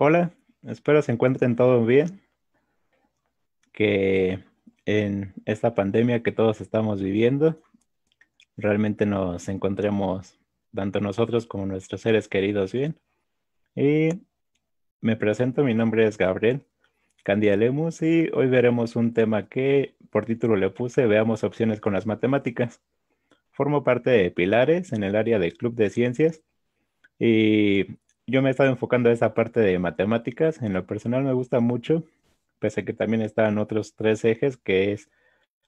Hola, espero se encuentren todos bien. Que en esta pandemia que todos estamos viviendo, realmente nos encontremos tanto nosotros como nuestros seres queridos bien. Y me presento, mi nombre es Gabriel Candia Lemus y hoy veremos un tema que por título le puse Veamos opciones con las matemáticas. Formo parte de Pilares en el área del Club de Ciencias y yo me he estado enfocando a esa parte de matemáticas. En lo personal me gusta mucho, pese a que también están otros tres ejes, que es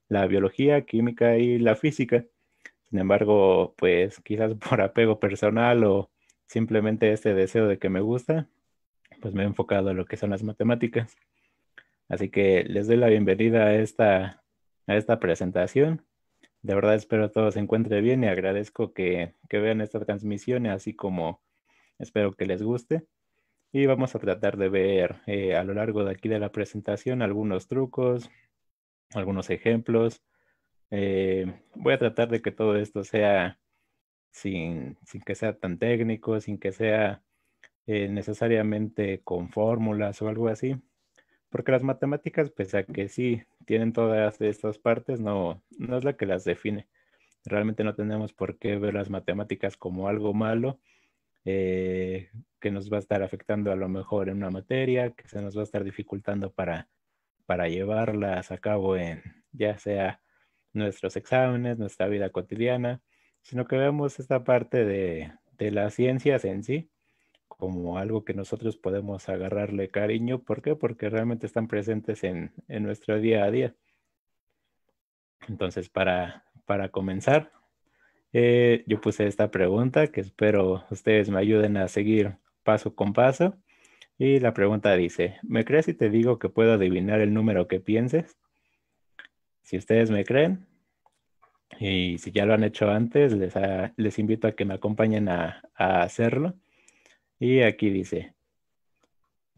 la biología, química y la física. Sin embargo, pues quizás por apego personal o simplemente este deseo de que me gusta, pues me he enfocado a lo que son las matemáticas. Así que les doy la bienvenida a esta, a esta presentación. De verdad espero todo se encuentre bien y agradezco que, que vean esta transmisión, así como Espero que les guste. Y vamos a tratar de ver eh, a lo largo de aquí de la presentación algunos trucos, algunos ejemplos. Eh, voy a tratar de que todo esto sea sin, que sea tan técnico, sin que sea eh, necesariamente con fórmulas o algo así. Porque las matemáticas, pese a que sí tienen todas estas partes, no, no es la que las define. Realmente no tenemos por qué ver las matemáticas como algo malo, eh, que nos va a estar afectando a lo mejor en una materia, que se nos va a estar dificultando para, para llevarlas a cabo en ya sea nuestros exámenes, nuestra vida cotidiana, sino que vemos esta parte de, de las ciencias en sí como algo que nosotros podemos agarrarle cariño. ¿Por qué? Porque realmente están presentes en, en nuestro día a día. Entonces, para, para comenzar, eh, yo puse esta pregunta que espero ustedes me ayuden a seguir paso con paso. Y la pregunta dice, ¿me crees si te digo que puedo adivinar el número que pienses? Si ustedes me creen, y si ya lo han hecho antes, les, ah, invito a que me acompañen a, hacerlo. Y aquí dice,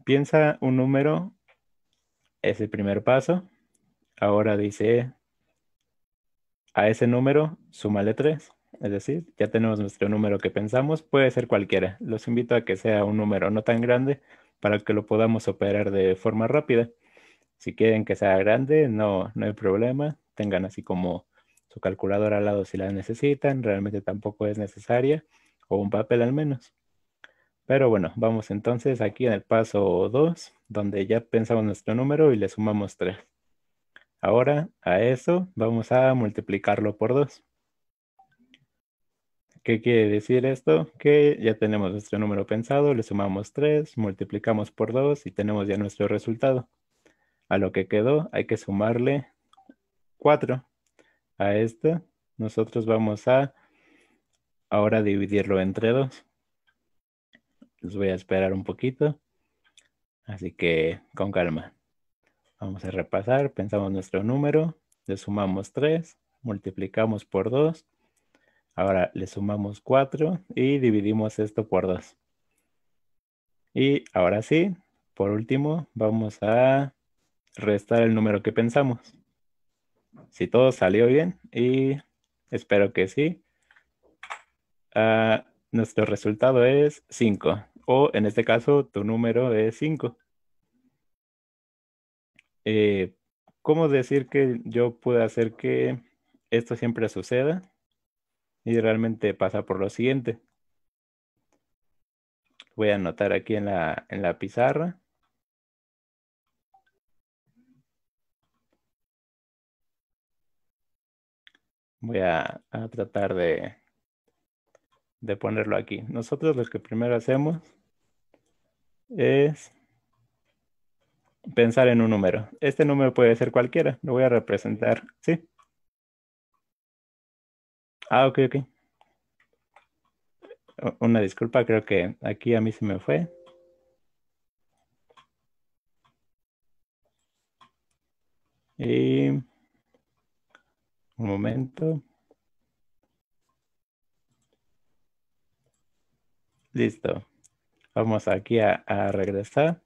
piensa un número, es el primer paso. Ahora dice, a ese número, súmale 3 es decir, ya tenemos nuestro número que pensamos, puede ser cualquiera. Los invito a que sea un número no tan grande para que lo podamos operar de forma rápida. Si quieren que sea grande, no, no hay problema. Tengan así como su calculadora al lado si la necesitan, realmente tampoco es necesaria, o un papel al menos. Pero bueno, vamos entonces aquí en el paso 2, donde ya pensamos nuestro número y le sumamos 3. Ahora a eso vamos a multiplicarlo por 2. ¿Qué quiere decir esto? Que ya tenemos nuestro número pensado, le sumamos 3, multiplicamos por 2 y tenemos ya nuestro resultado. A lo que quedó hay que sumarle 4. A esto, nosotros vamos a ahora dividirlo entre 2. Les voy a esperar un poquito, así que con calma. Vamos a repasar, pensamos nuestro número, le sumamos 3, multiplicamos por 2 Ahora le sumamos 4 y dividimos esto por 2. Y ahora sí, por último, vamos a restar el número que pensamos. Si todo salió bien, y espero que sí, ah, nuestro resultado es 5. O en este caso, tu número es 5. Eh, ¿Cómo decir que yo pude hacer que esto siempre suceda? y realmente pasa por lo siguiente. Voy a anotar aquí en la, en la pizarra. Voy a, tratar de, de ponerlo aquí. Nosotros lo que primero hacemos es pensar en un número. Este número puede ser cualquiera. Lo voy a representar, ¿sí? Ah, ok, ok. Una disculpa, creo que aquí a mí se me fue. Y un momento. Listo. Vamos aquí a, a regresar.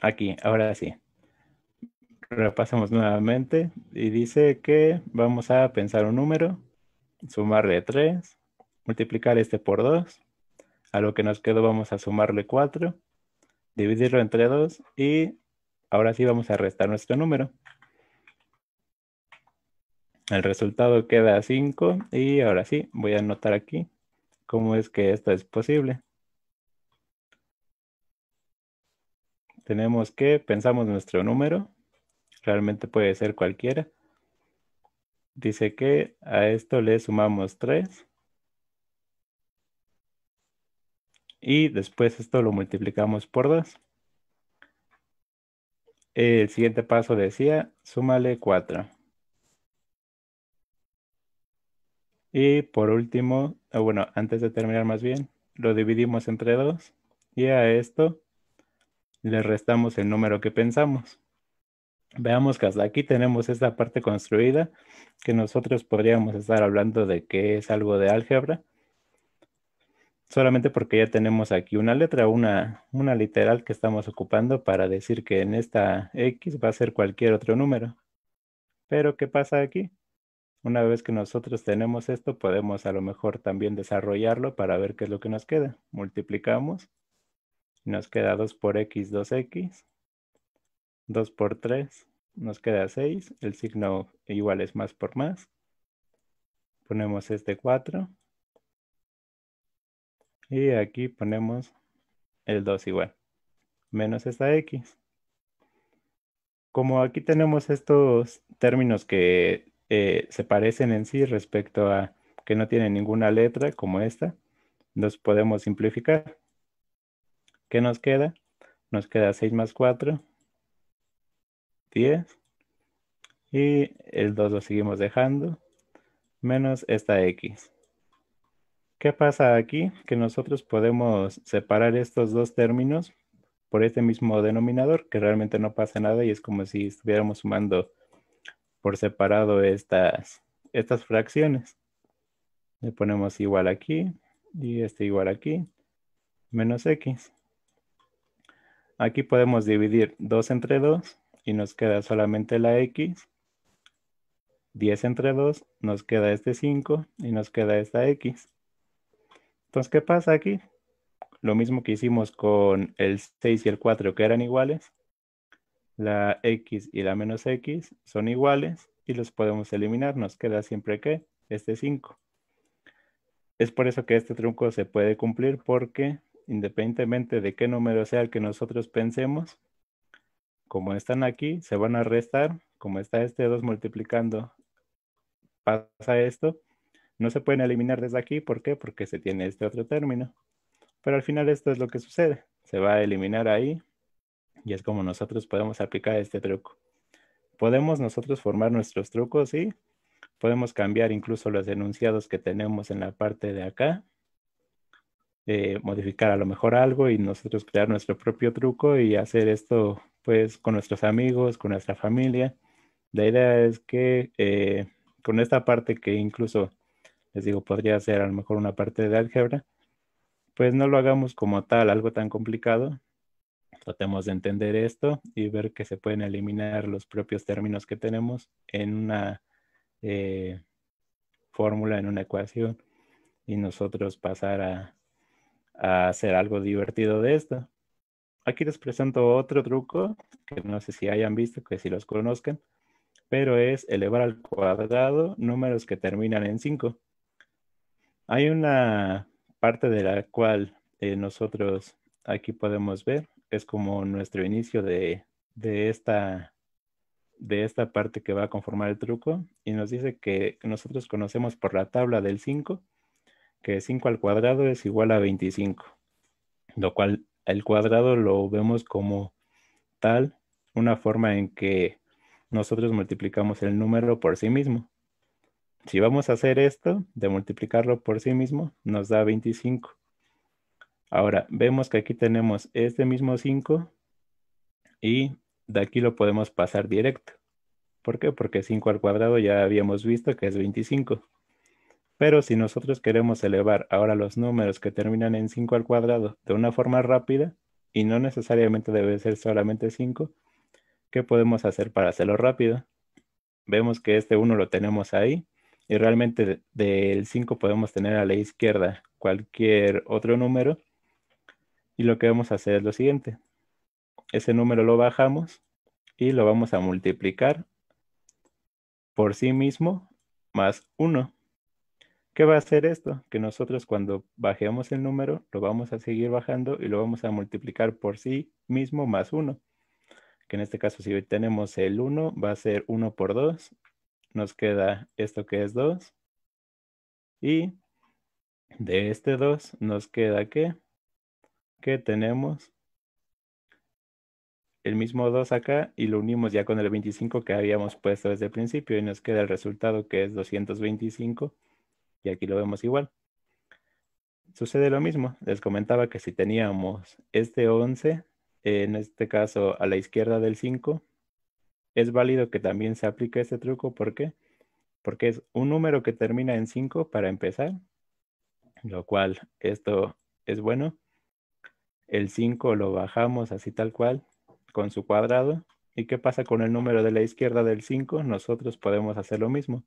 Aquí, ahora sí. Repasamos nuevamente y dice que vamos a pensar un número, sumarle 3, multiplicar este por 2, a lo que nos quedó vamos a sumarle 4, dividirlo entre 2 y ahora sí vamos a restar nuestro número. El resultado queda 5 y ahora sí voy a anotar aquí cómo es que esto es posible. Tenemos que pensamos nuestro número, realmente puede ser cualquiera. Dice que a esto le sumamos 3. Y después esto lo multiplicamos por 2. El siguiente paso decía, súmale 4. Y por último, ah, bueno, antes de terminar más bien, lo dividimos entre 2 y a esto le restamos el número que pensamos. Veamos que hasta aquí tenemos esta parte construida que nosotros podríamos estar hablando de que es algo de álgebra. Solamente porque ya tenemos aquí una letra, una, una literal que estamos ocupando para decir que en esta X va a ser cualquier otro número. Pero ¿qué pasa aquí? Una vez que nosotros tenemos esto, podemos a lo mejor también desarrollarlo para ver qué es lo que nos queda. Multiplicamos. Nos queda 2 por X, 2X 2 por 3 nos queda 6. El signo igual es más por más. Ponemos este 4. Y aquí ponemos el 2 igual. Menos esta X. Como aquí tenemos estos términos que eh, se parecen en sí respecto a que no tienen ninguna letra como esta, los podemos simplificar. ¿Qué nos queda? Nos queda 6 más 4, 10. Y el 2 lo seguimos dejando, menos esta X. ¿Qué pasa aquí? Que nosotros podemos separar estos dos términos por este mismo denominador, que realmente no pasa nada y es como si estuviéramos sumando por separado estas, estas fracciones. Le ponemos igual aquí y este igual aquí, menos x. Aquí podemos dividir 2 entre 2 y nos queda solamente la X. 10 entre 2, nos queda este 5 y nos queda esta X. Entonces, ¿qué pasa aquí? Lo mismo que hicimos con el 6 y el 4 que eran iguales. La X y la menos X son iguales y los podemos eliminar. Nos queda siempre que este 5. Es por eso que este truco se puede cumplir porque independientemente de qué número sea el que nosotros pensemos, como están aquí, se van a restar, como está este 2 multiplicando, pasa esto, no se pueden eliminar desde aquí, ¿por qué? Porque se tiene este otro término. Pero al final esto es lo que sucede, se va a eliminar ahí y es como nosotros podemos aplicar este truco. Podemos nosotros formar nuestros trucos, y Podemos cambiar incluso los enunciados que tenemos en la parte de acá. Eh, modificar a lo mejor algo y nosotros crear nuestro propio truco y hacer esto pues con nuestros amigos, con nuestra familia. La idea es que eh, con esta parte que incluso, les digo, podría ser a lo mejor una parte de álgebra, pues no lo hagamos como tal, algo tan complicado. Tratemos de entender esto y ver que se pueden eliminar los propios términos que tenemos en una eh, fórmula, en una ecuación, y nosotros pasar a hacer algo divertido de esto. Aquí les presento otro truco que no sé si hayan visto, que si los conozcan, pero es elevar al cuadrado números que terminan en 5. Hay una parte de la cual eh, nosotros aquí podemos ver, es como nuestro inicio de, de, esta, de esta parte que va a conformar el truco y nos dice que nosotros conocemos por la tabla del 5 que 5 al cuadrado es igual a 25, lo cual el cuadrado lo vemos como tal, una forma en que nosotros multiplicamos el número por sí mismo. Si vamos a hacer esto, de multiplicarlo por sí mismo, nos da 25. Ahora, vemos que aquí tenemos este mismo 5 y de aquí lo podemos pasar directo. ¿Por qué? Porque 5 al cuadrado ya habíamos visto que es 25. Pero si nosotros queremos elevar ahora los números que terminan en 5 al cuadrado de una forma rápida, y no necesariamente debe ser solamente 5, ¿qué podemos hacer para hacerlo rápido? Vemos que este 1 lo tenemos ahí, y realmente del 5 podemos tener a la izquierda cualquier otro número, y lo que vamos a hacer es lo siguiente. Ese número lo bajamos y lo vamos a multiplicar por sí mismo más 1 ¿Qué va a hacer esto? Que nosotros cuando bajemos el número, lo vamos a seguir bajando y lo vamos a multiplicar por sí mismo más 1. Que en este caso, si tenemos el 1, va a ser 1 por 2. Nos queda esto que es 2. Y de este 2 nos queda que, que tenemos el mismo 2 acá y lo unimos ya con el 25 que habíamos puesto desde el principio y nos queda el resultado que es 225 y aquí lo vemos igual. Sucede lo mismo, les comentaba que si teníamos este 11, en este caso a la izquierda del 5, es válido que también se aplique este truco, ¿por qué? Porque es un número que termina en 5 para empezar, lo cual esto es bueno. El 5 lo bajamos así tal cual con su cuadrado. ¿Y qué pasa con el número de la izquierda del 5? Nosotros podemos hacer lo mismo.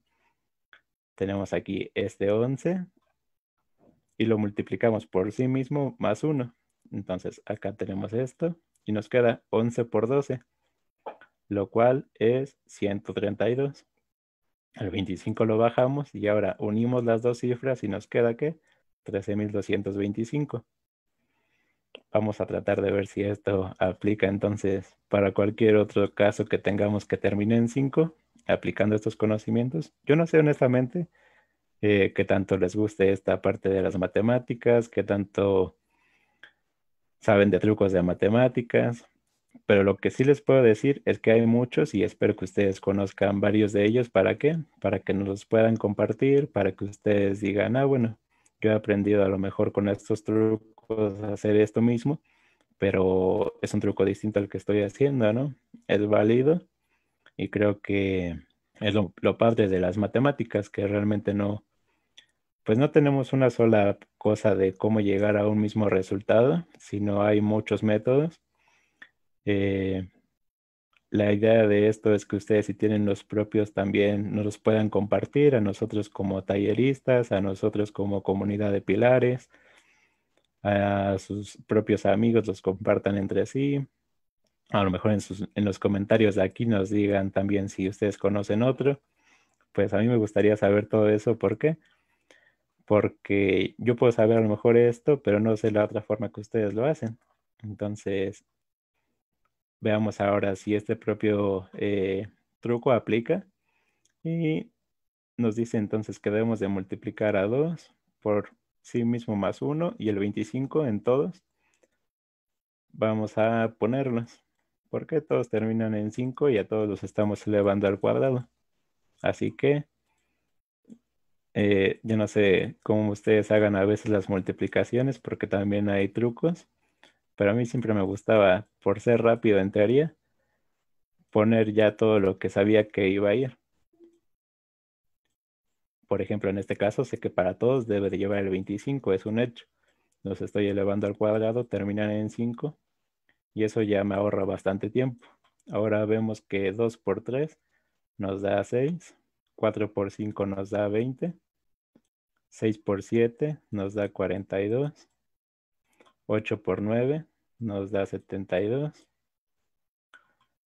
Tenemos aquí este 11 y lo multiplicamos por sí mismo más 1. Entonces acá tenemos esto y nos queda 11 por 12, lo cual es 132. Al 25 lo bajamos y ahora unimos las dos cifras y nos queda que 13.225. Vamos a tratar de ver si esto aplica entonces para cualquier otro caso que tengamos que termine en 5 aplicando estos conocimientos. Yo no sé honestamente Que eh, qué tanto les guste esta parte de las matemáticas, qué tanto saben de trucos de matemáticas, pero lo que sí les puedo decir es que hay muchos y espero que ustedes conozcan varios de ellos. ¿Para qué? Para que nos los puedan compartir, para que ustedes digan, ah, bueno, yo he aprendido a lo mejor con estos trucos hacer esto mismo, pero es un truco distinto al que estoy haciendo, ¿no? Es válido y creo que es lo, padre de las matemáticas, que realmente no, pues no tenemos una sola cosa de cómo llegar a un mismo resultado, sino hay muchos métodos. Eh, la idea de esto es que ustedes si tienen los propios también nos los puedan compartir a nosotros como talleristas, a nosotros como comunidad de pilares, a sus propios amigos los compartan entre sí, a lo mejor en, los comentarios de aquí nos digan también si ustedes conocen otro. Pues a mí me gustaría saber todo eso, ¿por qué? Porque yo puedo saber a lo mejor esto, pero no sé la otra forma que ustedes lo hacen. Entonces, veamos ahora si este propio eh, truco aplica. Y nos dice entonces que debemos de multiplicar a 2 por sí mismo más 1 y el 25 en todos. Vamos a ponerlos porque todos terminan en 5 y a todos los estamos elevando al cuadrado? Así que eh, yo no sé cómo ustedes hagan a veces las multiplicaciones porque también hay trucos, pero a mí siempre me gustaba, por ser rápido en teoría, poner ya todo lo que sabía que iba a ir. Por ejemplo, en este caso sé que para todos debe de llevar el 25, es un hecho. Los estoy elevando al cuadrado, terminan en 5 y eso ya me ahorra bastante tiempo. Ahora vemos que 2 por 3 nos da 6, 4 por 5 nos da 20, 6 por 7 nos da 42, 8 por 9 nos da 72,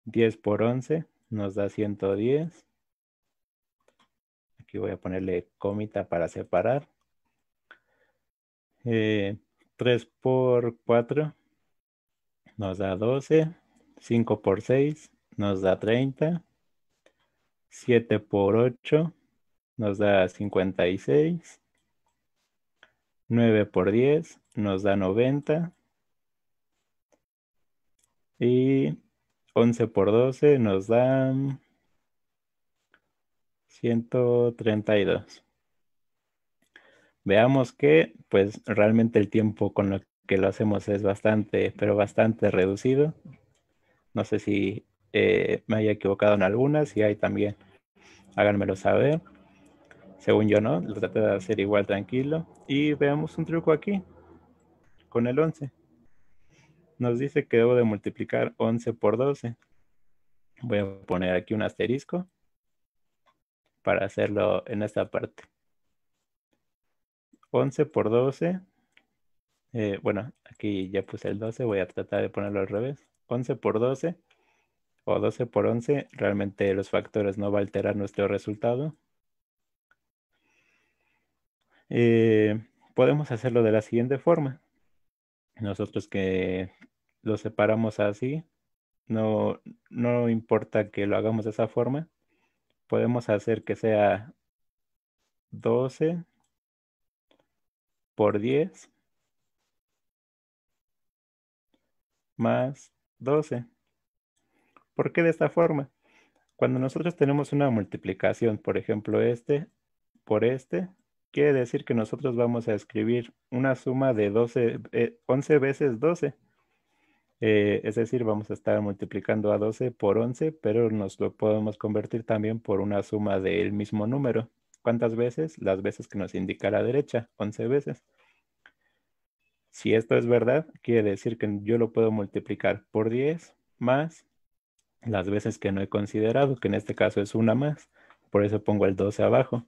10 por 11 nos da 110. Aquí voy a ponerle comita para separar. 3 eh, por 4 nos da 12. 5 por 6 nos da 30. 7 por 8 nos da 56. 9 por 10 nos da 90. Y 11 por 12 nos da 132. Veamos que pues realmente el tiempo con lo que lo hacemos es bastante, pero bastante reducido. No sé si eh, me haya equivocado en algunas, si hay también, háganmelo saber. Según yo no, lo traté de hacer igual tranquilo. Y veamos un truco aquí, con el 11. Nos dice que debo de multiplicar 11 por 12. Voy a poner aquí un asterisco para hacerlo en esta parte. 11 por 12 eh, bueno, aquí ya puse el 12, voy a tratar de ponerlo al revés. 11 por 12 o 12 por 11, realmente los factores no va a alterar nuestro resultado. Eh, podemos hacerlo de la siguiente forma. Nosotros que lo separamos así, no, no importa que lo hagamos de esa forma, podemos hacer que sea 12 por 10 más 12. ¿Por qué de esta forma? Cuando nosotros tenemos una multiplicación, por ejemplo, este por este, quiere decir que nosotros vamos a escribir una suma de 12, 11 eh, veces 12. Eh, es decir, vamos a estar multiplicando a 12 por 11, pero nos lo podemos convertir también por una suma del mismo número. ¿Cuántas veces? Las veces que nos indica la derecha, 11 veces. Si esto es verdad, quiere decir que yo lo puedo multiplicar por 10 más las veces que no he considerado, que en este caso es una más, por eso pongo el 12 abajo.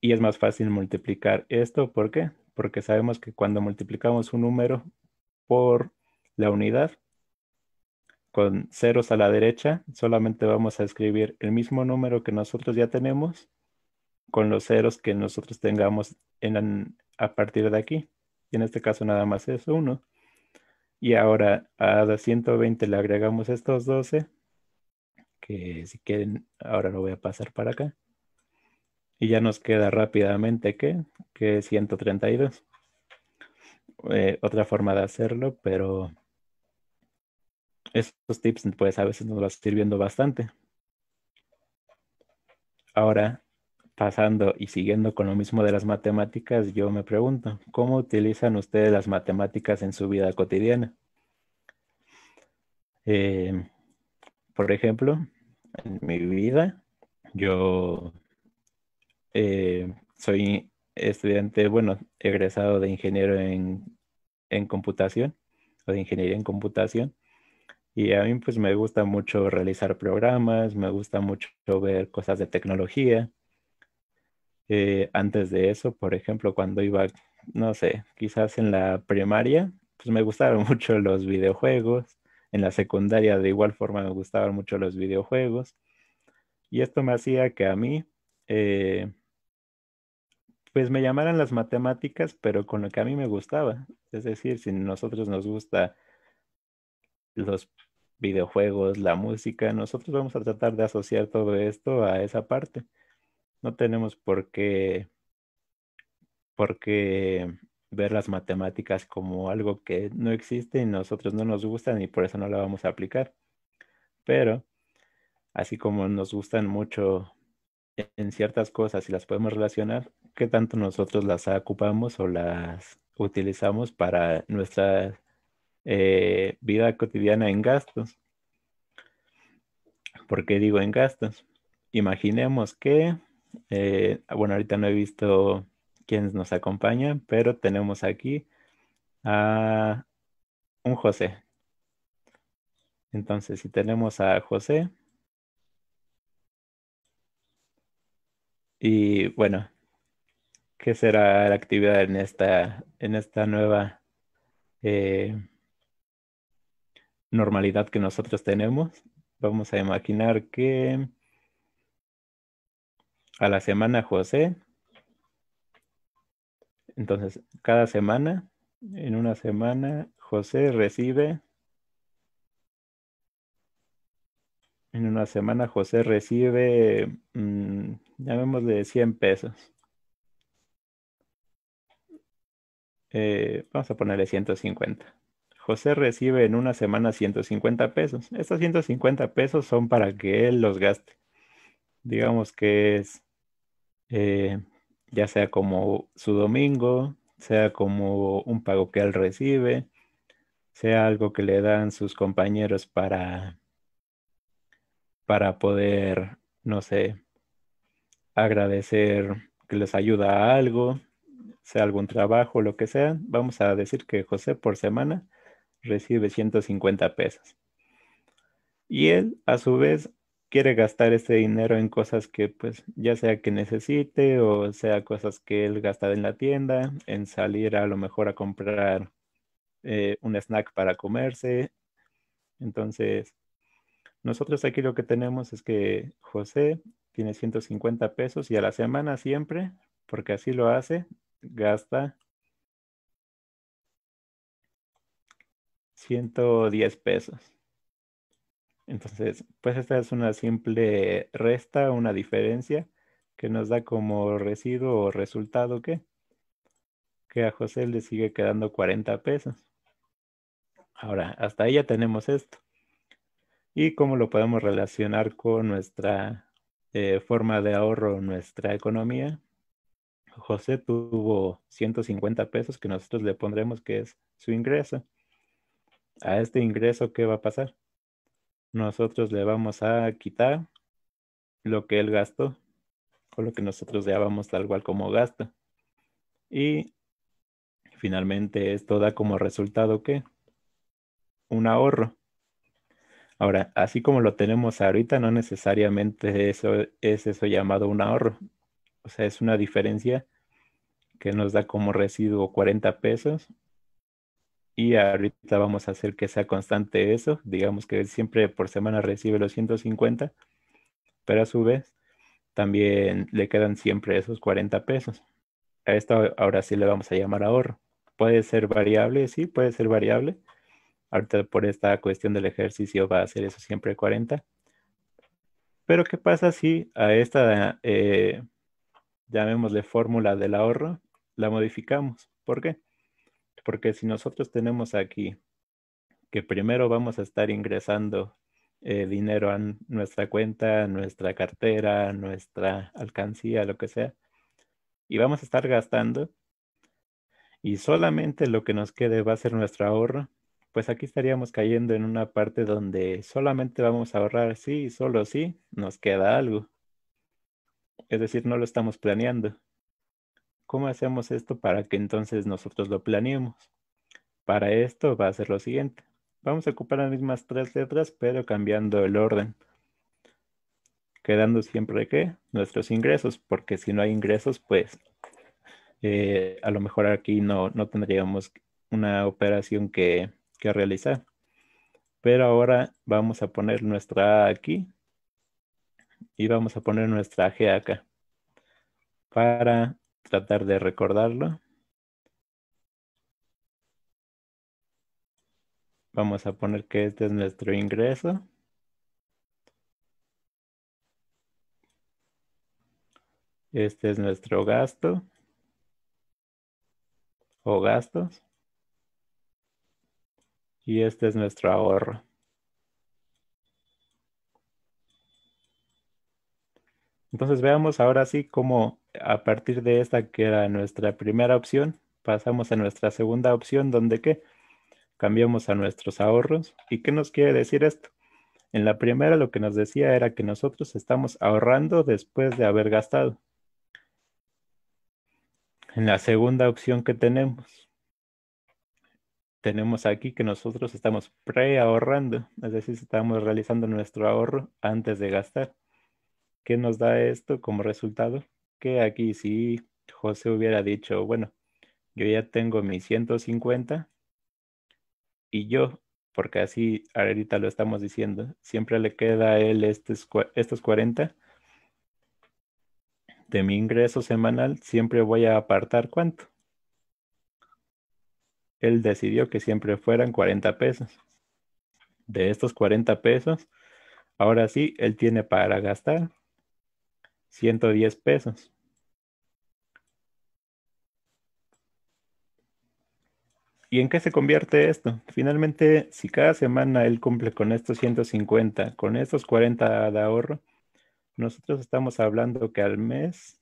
Y es más fácil multiplicar esto, ¿por qué? Porque sabemos que cuando multiplicamos un número por la unidad, con ceros a la derecha, solamente vamos a escribir el mismo número que nosotros ya tenemos con los ceros que nosotros tengamos a partir de aquí y en este caso nada más es uno Y ahora a 120 le agregamos estos 12, que si quieren, ahora lo voy a pasar para acá. Y ya nos queda rápidamente que, que 132. Eh, otra forma de hacerlo, pero estos tips pues a veces nos va sirviendo bastante. Ahora, pasando y siguiendo con lo mismo de las matemáticas, yo me pregunto, ¿cómo utilizan ustedes las matemáticas en su vida cotidiana? Eh, por ejemplo, en mi vida, yo eh, soy estudiante, bueno, egresado de ingeniero en, en computación o de ingeniería en computación. Y a mí pues me gusta mucho realizar programas, me gusta mucho ver cosas de tecnología, eh, antes de eso, por ejemplo, cuando iba, no sé, quizás en la primaria, pues me gustaban mucho los videojuegos. En la secundaria de igual forma me gustaban mucho los videojuegos. Y esto me hacía que a mí, eh, pues me llamaran las matemáticas, pero con lo que a mí me gustaba. Es decir, si a nosotros nos gusta los videojuegos, la música, nosotros vamos a tratar de asociar todo esto a esa parte no tenemos por qué, por ver las matemáticas como algo que no existe y nosotros no nos gustan y por eso no la vamos a aplicar. Pero así como nos gustan mucho en ciertas cosas y las podemos relacionar, ¿qué tanto nosotros las ocupamos o las utilizamos para nuestra eh, vida cotidiana en gastos? ¿Por qué digo en gastos? Imaginemos que eh, bueno, ahorita no he visto quiénes nos acompañan, pero tenemos aquí a un José. Entonces, si tenemos a José. Y bueno, ¿qué será la actividad en esta, en esta nueva eh, normalidad que nosotros tenemos? Vamos a imaginar que a la semana José. Entonces, cada semana, en una semana, José recibe, en una semana José recibe, mm, llamémosle 100 pesos. Eh, vamos a ponerle 150. José recibe en una semana 150 pesos. Estos 150 pesos son para que él los gaste digamos que es eh, ya sea como su domingo, sea como un pago que él recibe, sea algo que le dan sus compañeros para, para poder, no sé, agradecer que les ayuda a algo, sea algún trabajo, lo que sea. Vamos a decir que José por semana recibe 150 pesos. Y él, a su vez, quiere gastar ese dinero en cosas que pues ya sea que necesite o sea cosas que él gasta en la tienda, en salir a lo mejor a comprar eh, un snack para comerse. Entonces, nosotros aquí lo que tenemos es que José tiene 150 pesos y a la semana siempre, porque así lo hace, gasta 110 pesos. Entonces, pues esta es una simple resta, una diferencia que nos da como residuo o resultado que, que a José le sigue quedando 40 pesos. Ahora, hasta ahí ya tenemos esto. ¿Y cómo lo podemos relacionar con nuestra eh, forma de ahorro, nuestra economía? José tuvo 150 pesos que nosotros le pondremos que es su ingreso. A este ingreso, ¿qué va a pasar? nosotros le vamos a quitar lo que él gastó o lo que nosotros le dábamos tal cual como gasto. Y finalmente esto da como resultado que un ahorro. Ahora, así como lo tenemos ahorita, no necesariamente eso es eso llamado un ahorro. O sea, es una diferencia que nos da como residuo 40 pesos y ahorita vamos a hacer que sea constante eso. Digamos que siempre por semana recibe los 150, pero a su vez también le quedan siempre esos 40 pesos. A esto ahora sí le vamos a llamar ahorro. Puede ser variable, sí, puede ser variable. Ahorita por esta cuestión del ejercicio va a ser eso siempre 40. Pero ¿qué pasa si a esta, eh, llamémosle fórmula del ahorro, la modificamos? ¿Por qué? porque si nosotros tenemos aquí que primero vamos a estar ingresando eh, dinero a nuestra cuenta, a nuestra cartera, a nuestra alcancía, lo que sea, y vamos a estar gastando, y solamente lo que nos quede va a ser nuestro ahorro, pues aquí estaríamos cayendo en una parte donde solamente vamos a ahorrar sí, solo sí, nos queda algo. Es decir, no lo estamos planeando. ¿Cómo hacemos esto para que entonces nosotros lo planeemos? Para esto va a ser lo siguiente. Vamos a ocupar las mismas tres letras, pero cambiando el orden. Quedando siempre que nuestros ingresos, porque si no hay ingresos, pues eh, a lo mejor aquí no, tendríamos una operación que, que realizar. Pero ahora vamos a poner nuestra A aquí y vamos a poner nuestra G acá para tratar de recordarlo. Vamos a poner que este es nuestro ingreso. Este es nuestro gasto o gastos. Y este es nuestro ahorro. Entonces veamos ahora sí cómo a partir de esta que era nuestra primera opción, pasamos a nuestra segunda opción, donde qué? Cambiamos a nuestros ahorros. ¿Y qué nos quiere decir esto? En la primera lo que nos decía era que nosotros estamos ahorrando después de haber gastado. En la segunda opción que tenemos, tenemos aquí que nosotros estamos pre-ahorrando, es decir, estamos realizando nuestro ahorro antes de gastar. ¿Qué nos da esto como resultado? que aquí si José hubiera dicho, bueno, yo ya tengo mis 150 y yo, porque así ahorita lo estamos diciendo, siempre le queda a él estos, estos 40 de mi ingreso semanal, siempre voy a apartar cuánto. Él decidió que siempre fueran 40 pesos. De estos 40 pesos, ahora sí, él tiene para gastar 110 pesos. ¿Y en qué se convierte esto? Finalmente, si cada semana él cumple con estos 150, con estos 40 de ahorro, nosotros estamos hablando que al mes...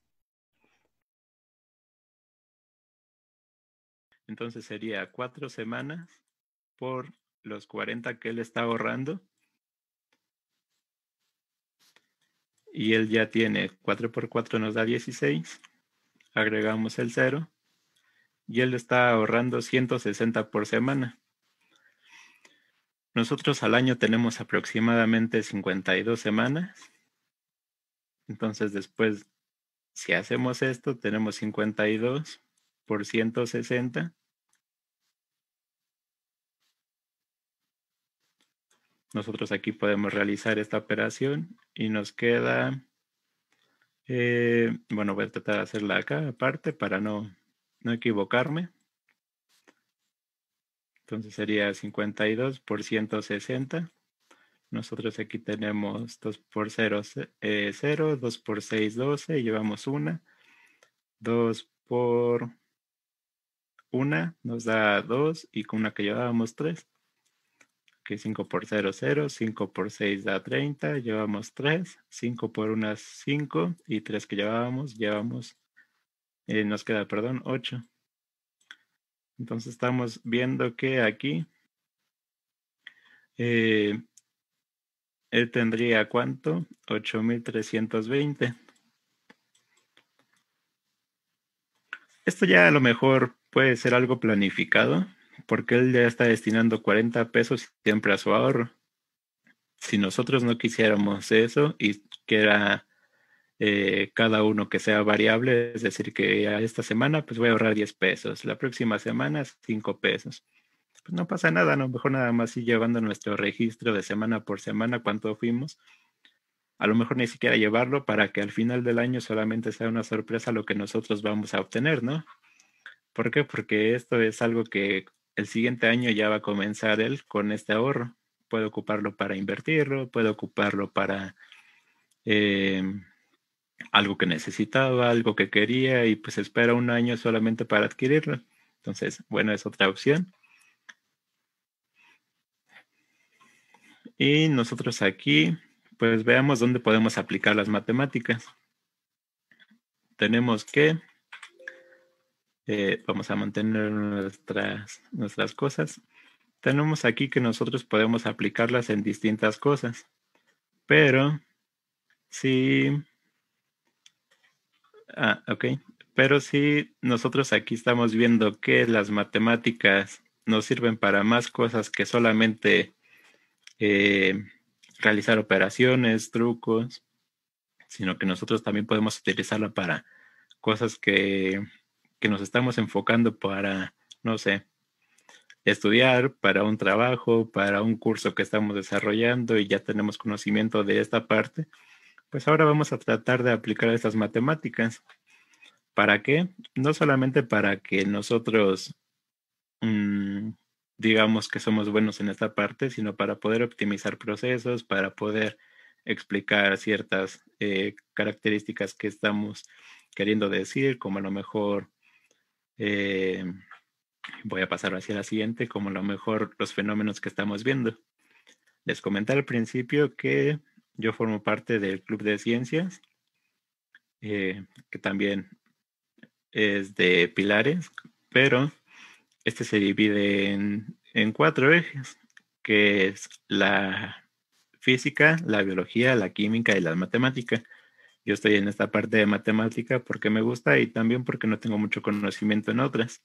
Entonces sería cuatro semanas por los 40 que él está ahorrando y él ya tiene 4 por 4 nos da 16, agregamos el 0 y él está ahorrando 160 por semana. Nosotros al año tenemos aproximadamente 52 semanas. Entonces después, si hacemos esto, tenemos 52 por 160 Nosotros aquí podemos realizar esta operación y nos queda, eh, bueno, voy a tratar de hacerla acá aparte para no, equivocarme. Entonces sería 52 por 160. Nosotros aquí tenemos 2 por 0, eh, 0, 2 por 6, 12, y llevamos 1. 2 por 1 nos da 2 y con una que llevábamos 3 que 5 por 0, 0, 5 por 6 da 30, llevamos 3, 5 por 1, 5 y 3 que llevábamos, llevamos, eh, nos queda, perdón, 8. Entonces estamos viendo que aquí él eh, e tendría cuánto? 8320. Esto ya a lo mejor puede ser algo planificado, porque él ya está destinando 40 pesos siempre a su ahorro. Si nosotros no quisiéramos eso y que era eh, cada uno que sea variable, es decir, que a esta semana pues voy a ahorrar 10 pesos, la próxima semana 5 pesos. Pues no pasa nada, a mejor nada más ir llevando nuestro registro de semana por semana cuánto fuimos. A lo mejor ni siquiera llevarlo para que al final del año solamente sea una sorpresa lo que nosotros vamos a obtener, ¿no? ¿Por qué? Porque esto es algo que el siguiente año ya va a comenzar él con este ahorro. Puede ocuparlo para invertirlo, puede ocuparlo para eh, algo que necesitaba, algo que quería y pues espera un año solamente para adquirirlo. Entonces, bueno, es otra opción. Y nosotros aquí, pues veamos dónde podemos aplicar las matemáticas. Tenemos que eh, vamos a mantener nuestras, nuestras cosas. Tenemos aquí que nosotros podemos aplicarlas en distintas cosas, pero si... Ah, ok. Pero si nosotros aquí estamos viendo que las matemáticas nos sirven para más cosas que solamente eh, realizar operaciones, trucos, sino que nosotros también podemos utilizarla para cosas que que nos estamos enfocando para, no sé, estudiar, para un trabajo, para un curso que estamos desarrollando y ya tenemos conocimiento de esta parte, pues ahora vamos a tratar de aplicar estas matemáticas. ¿Para qué? No solamente para que nosotros mm, digamos que somos buenos en esta parte, sino para poder optimizar procesos, para poder explicar ciertas eh, características que estamos queriendo decir, como a lo mejor eh, voy a pasar hacia la siguiente, como a lo mejor los fenómenos que estamos viendo. Les comenté al principio que yo formo parte del Club de Ciencias, eh, que también es de pilares, pero este se divide en, en cuatro ejes, que es la física, la biología, la química y la matemática yo estoy en esta parte de matemática porque me gusta y también porque no tengo mucho conocimiento en otras.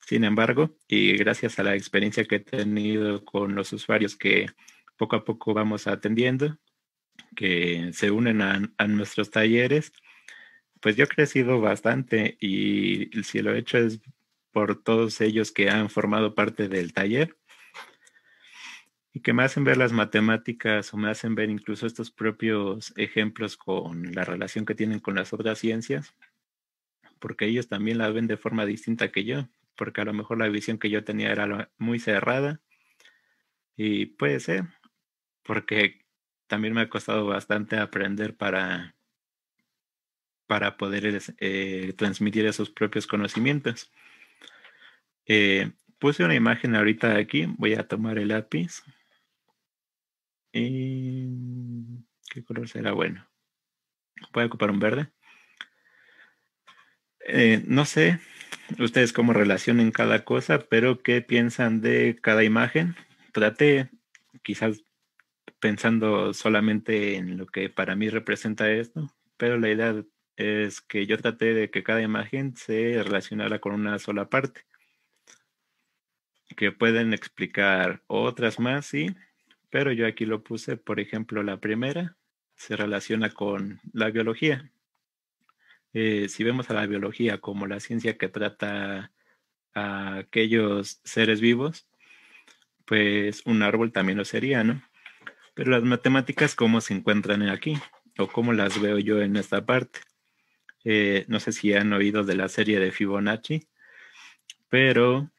Sin embargo, y gracias a la experiencia que he tenido con los usuarios que poco a poco vamos atendiendo, que se unen a, nuestros talleres, pues yo he crecido bastante y si lo he hecho es por todos ellos que han formado parte del taller y que me hacen ver las matemáticas o me hacen ver incluso estos propios ejemplos con la relación que tienen con las otras ciencias, porque ellos también la ven de forma distinta que yo, porque a lo mejor la visión que yo tenía era muy cerrada y puede ser, porque también me ha costado bastante aprender para, para poder eh, transmitir esos propios conocimientos. Eh, puse una imagen ahorita aquí, voy a tomar el lápiz Em, ¿Qué color será bueno? Voy a ocupar un verde. Eh, no sé ustedes cómo relacionen cada cosa, pero qué piensan de cada imagen. Traté, quizás pensando solamente en lo que para mí representa esto, pero la idea es que yo traté de que cada imagen se relacionara con una sola parte, que pueden explicar otras más sí pero yo aquí lo puse, por ejemplo, la primera se relaciona con la biología. Eh, si vemos a la biología como la ciencia que trata a aquellos seres vivos, pues un árbol también lo sería, ¿no? Pero las matemáticas, ¿cómo se encuentran aquí? ¿O cómo las veo yo en esta parte? Eh, no sé si han oído de la serie de Fibonacci, pero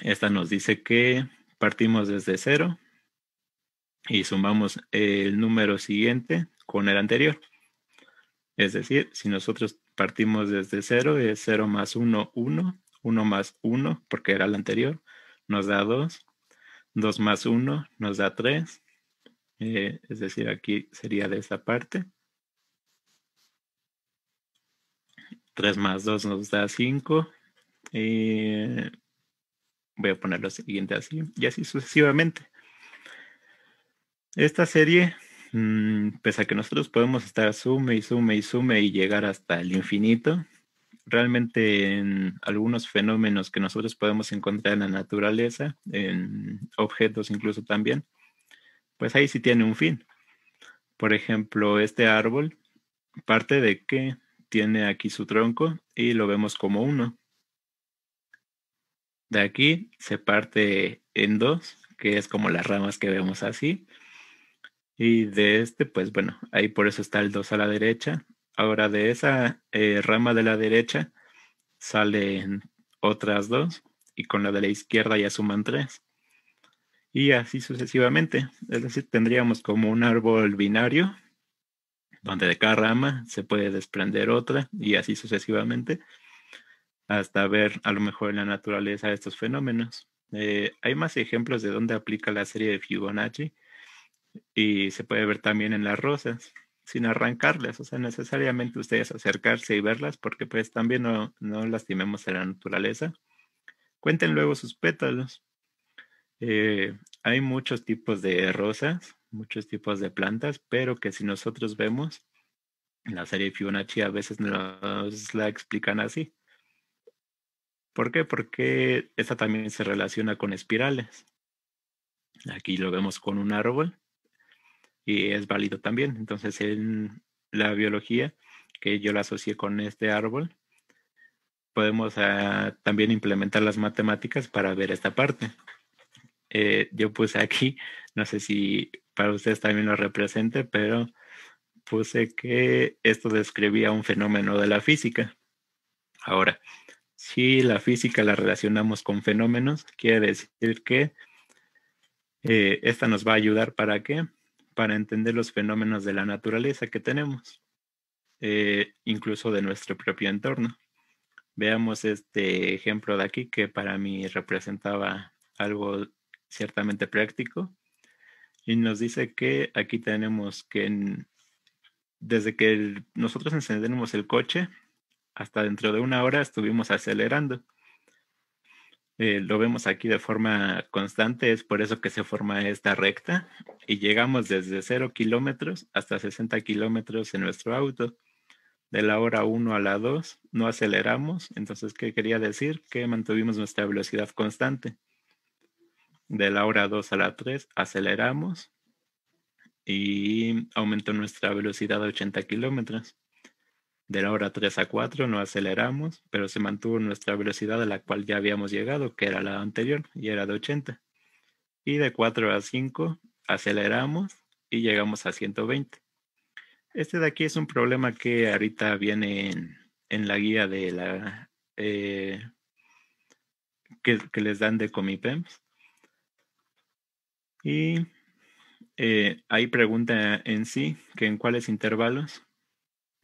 esta nos dice que partimos desde cero y sumamos el número siguiente con el anterior. Es decir, si nosotros partimos desde 0, es 0 más 1, 1, 1 más 1, porque era el anterior, nos da 2, 2 más 1 nos da 3, eh, es decir, aquí sería de esta parte. 3 más 2 nos da 5. Eh, voy a poner lo siguiente así, y así sucesivamente. Esta serie, mm, pese a que nosotros podemos estar sume y sume y sume y llegar hasta el infinito, realmente en algunos fenómenos que nosotros podemos encontrar en la naturaleza, en objetos incluso también, pues ahí sí tiene un fin. Por ejemplo, este árbol parte de que tiene aquí su tronco y lo vemos como uno. De aquí se parte en dos, que es como las ramas que vemos así, y de este, pues bueno, ahí por eso está el 2 a la derecha. Ahora de esa eh, rama de la derecha salen otras dos y con la de la izquierda ya suman tres. Y así sucesivamente. Es decir, tendríamos como un árbol binario donde de cada rama se puede desprender otra y así sucesivamente hasta ver a lo mejor en la naturaleza estos fenómenos. Eh, hay más ejemplos de dónde aplica la serie de Fibonacci y se puede ver también en las rosas sin arrancarlas, o sea, necesariamente ustedes acercarse y verlas porque pues también no, no lastimemos a la naturaleza. Cuenten luego sus pétalos. Eh, hay muchos tipos de rosas, muchos tipos de plantas, pero que si nosotros vemos en la serie Fibonacci a veces nos la explican así. ¿Por qué? Porque esta también se relaciona con espirales. Aquí lo vemos con un árbol y es válido también. Entonces, en la biología, que yo la asocié con este árbol, podemos ah, también implementar las matemáticas para ver esta parte. Eh, yo puse aquí, no sé si para ustedes también lo represente, pero puse que esto describía un fenómeno de la física. Ahora, si la física la relacionamos con fenómenos, quiere decir que eh, esta nos va a ayudar para que para entender los fenómenos de la naturaleza que tenemos, eh, incluso de nuestro propio entorno. Veamos este ejemplo de aquí que para mí representaba algo ciertamente práctico y nos dice que aquí tenemos que desde que nosotros encendemos el coche hasta dentro de una hora estuvimos acelerando eh, lo vemos aquí de forma constante, es por eso que se forma esta recta y llegamos desde 0 kilómetros hasta 60 kilómetros en nuestro auto. De la hora 1 a la 2 no aceleramos, entonces, ¿qué quería decir? Que mantuvimos nuestra velocidad constante. De la hora 2 a la 3 aceleramos y aumentó nuestra velocidad a 80 kilómetros. De la hora 3 a 4 no aceleramos, pero se mantuvo nuestra velocidad a la cual ya habíamos llegado, que era la anterior, y era de 80. Y de 4 a 5 aceleramos y llegamos a 120. Este de aquí es un problema que ahorita viene en, la guía de la eh, que, les dan de Comipems. Y eh, ahí pregunta en sí que en cuáles intervalos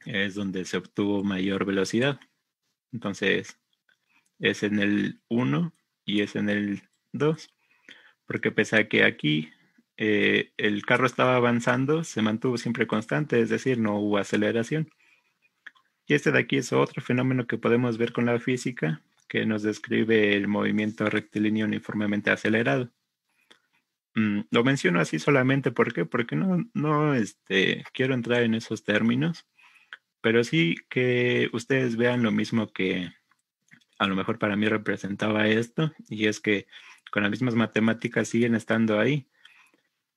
es donde se obtuvo mayor velocidad. Entonces, es en el 1 y es en el 2. Porque pese a que aquí eh, el carro estaba avanzando, se mantuvo siempre constante, es decir, no hubo aceleración. Y este de aquí es otro fenómeno que podemos ver con la física, que nos describe el movimiento rectilíneo uniformemente acelerado. Mm, lo menciono así solamente ¿por porque no, no este, quiero entrar en esos términos, pero sí que ustedes vean lo mismo que a lo mejor para mí representaba esto, y es que con las mismas matemáticas siguen estando ahí.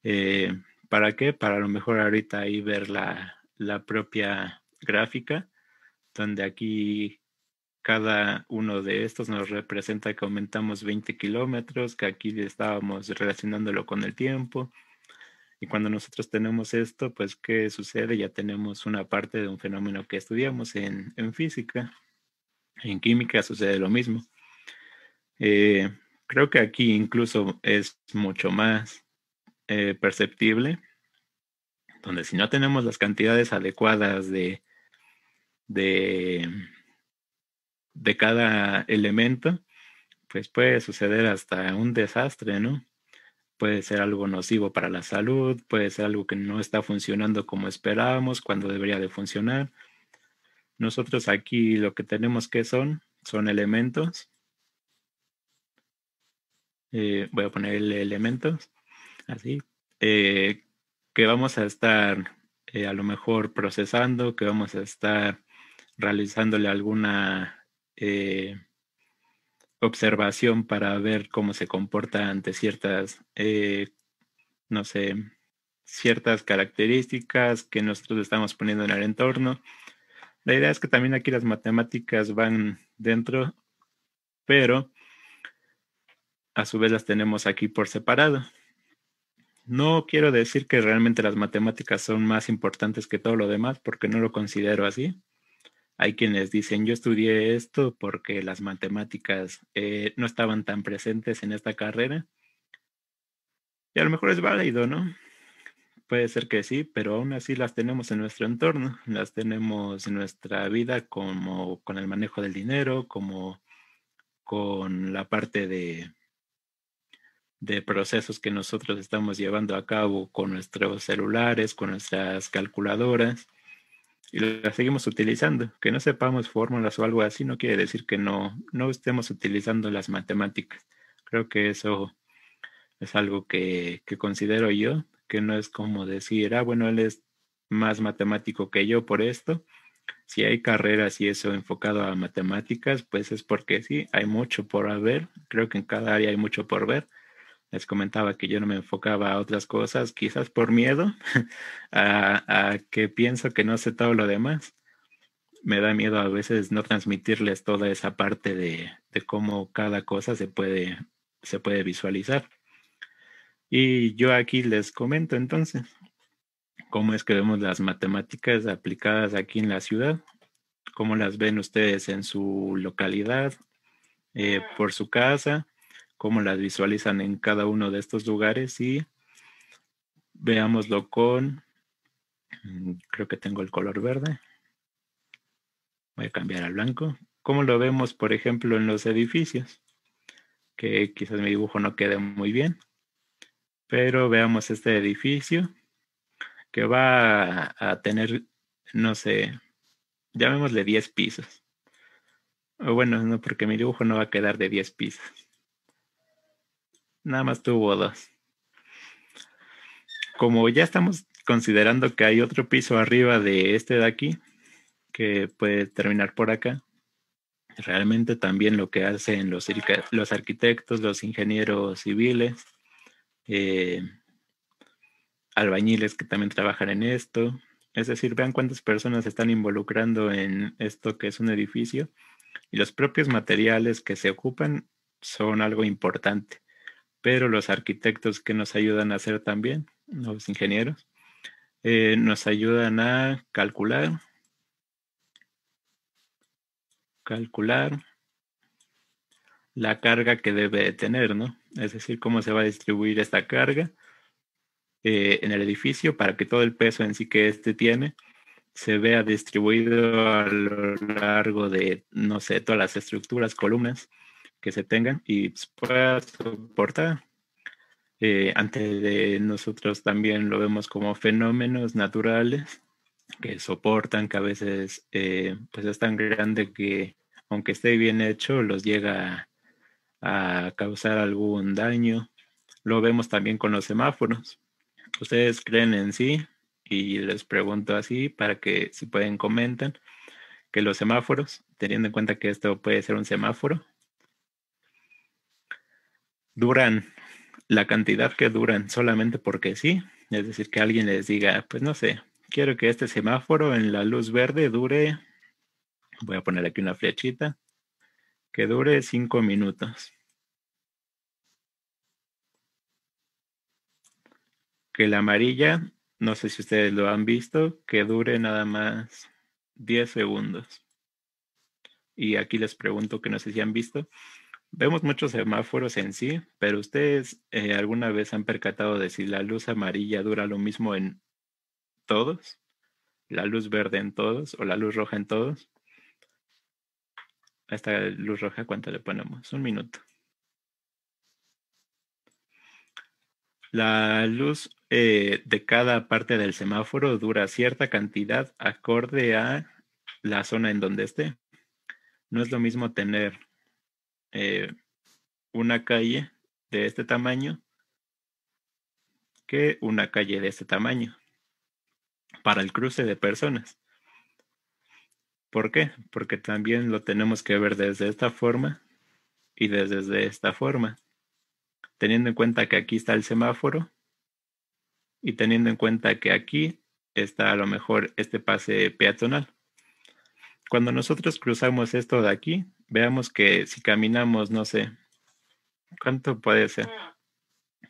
Eh, ¿Para qué? Para a lo mejor ahorita ahí ver la, la propia gráfica, donde aquí cada uno de estos nos representa que aumentamos 20 kilómetros, que aquí estábamos relacionándolo con el tiempo, y cuando nosotros tenemos esto, pues, ¿qué sucede? Ya tenemos una parte de un fenómeno que estudiamos en, física. En química sucede lo mismo. Eh, creo que aquí incluso es mucho más eh, perceptible, donde si no tenemos las cantidades adecuadas de, de cada elemento, pues puede suceder hasta un desastre, ¿no? puede ser algo nocivo para la salud, puede ser algo que no está funcionando como esperábamos, cuando debería de funcionar. Nosotros aquí lo que tenemos que son, son elementos. Eh, voy a ponerle elementos, así, eh, que vamos a estar eh, a lo mejor procesando, que vamos a estar realizándole alguna observación para ver cómo se comporta ante ciertas, eh, no sé, ciertas características que nosotros estamos poniendo en el entorno. La idea es que también aquí las matemáticas van dentro, pero a su vez las tenemos aquí por separado. No quiero decir que realmente las matemáticas son más importantes que todo lo demás, porque no lo considero así. Hay quienes dicen, yo estudié esto porque las matemáticas eh, no estaban tan presentes en esta carrera. Y a lo mejor es válido, ¿no? Puede ser que sí, pero aún así las tenemos en nuestro entorno, las tenemos en nuestra vida como con el manejo del dinero, como con la parte de, de procesos que nosotros estamos llevando a cabo con nuestros celulares, con nuestras calculadoras y la seguimos utilizando. Que no sepamos fórmulas o algo así no quiere decir que no, no estemos utilizando las matemáticas. Creo que eso es algo que, que considero yo, que no es como decir, ah, bueno, él es más matemático que yo por esto. Si hay carreras y eso enfocado a matemáticas, pues es porque sí, hay mucho por haber. Creo que en cada área hay mucho por ver les comentaba que yo no me enfocaba a otras cosas, quizás por miedo a, a, que pienso que no sé todo lo demás. Me da miedo a veces no transmitirles toda esa parte de, de cómo cada cosa se puede, se puede visualizar. Y yo aquí les comento entonces cómo es que vemos las matemáticas aplicadas aquí en la ciudad, cómo las ven ustedes en su localidad, eh, por su casa cómo las visualizan en cada uno de estos lugares y veámoslo con, mm, creo que tengo el color verde, voy a cambiar al blanco, cómo lo vemos por ejemplo en los edificios, que quizás mi dibujo no quede muy bien, pero veamos este edificio que va a, tener, no sé, llamémosle 10 pisos. bueno, no, porque mi dibujo no va a quedar de 10 pisos. Nada más tuvo dos. Como ya estamos considerando que hay otro piso arriba de este de aquí, que puede terminar por acá, realmente también lo que hacen los, arquitectos, los ingenieros civiles, eh, albañiles que también trabajan en esto. Es decir, vean cuántas personas están involucrando en esto que es un edificio y los propios materiales que se ocupan son algo importante pero los arquitectos que nos ayudan a hacer también, los ingenieros, eh, nos ayudan a calcular, calcular la carga que debe tener, ¿no? Es decir, cómo se va a distribuir esta carga eh, en el edificio para que todo el peso en sí que este tiene se vea distribuido a lo largo de, no sé, todas las estructuras, columnas, que se tengan y pues, pueda soportar. Eh, antes de nosotros también lo vemos como fenómenos naturales que soportan, que a veces eh, pues es tan grande que aunque esté bien hecho, los llega a causar algún daño. Lo vemos también con los semáforos. Ustedes creen en sí y les pregunto así para que si pueden comentan que los semáforos, teniendo en cuenta que esto puede ser un semáforo, duran la cantidad que duran solamente porque sí. Es decir, que alguien les diga, pues no sé, quiero que este semáforo en la luz verde dure, voy a poner aquí una flechita, que dure cinco minutos. Que la amarilla, no sé si ustedes lo han visto, que dure nada más 10 segundos. Y aquí les pregunto que no sé si han visto, Vemos muchos semáforos en sí, pero ustedes eh, alguna vez han percatado de si la luz amarilla dura lo mismo en todos, la luz verde en todos o la luz roja en todos. esta luz roja, ¿cuánto le ponemos? Un minuto. La luz eh, de cada parte del semáforo dura cierta cantidad acorde a la zona en donde esté. No es lo mismo tener eh, una calle de este tamaño que una calle de este tamaño para el cruce de personas. ¿Por qué? Porque también lo tenemos que ver desde esta forma y desde esta forma, teniendo en cuenta que aquí está el semáforo y teniendo en cuenta que aquí está a lo mejor este pase peatonal. Cuando nosotros cruzamos esto de aquí, veamos que si caminamos, no sé, ¿cuánto puede ser?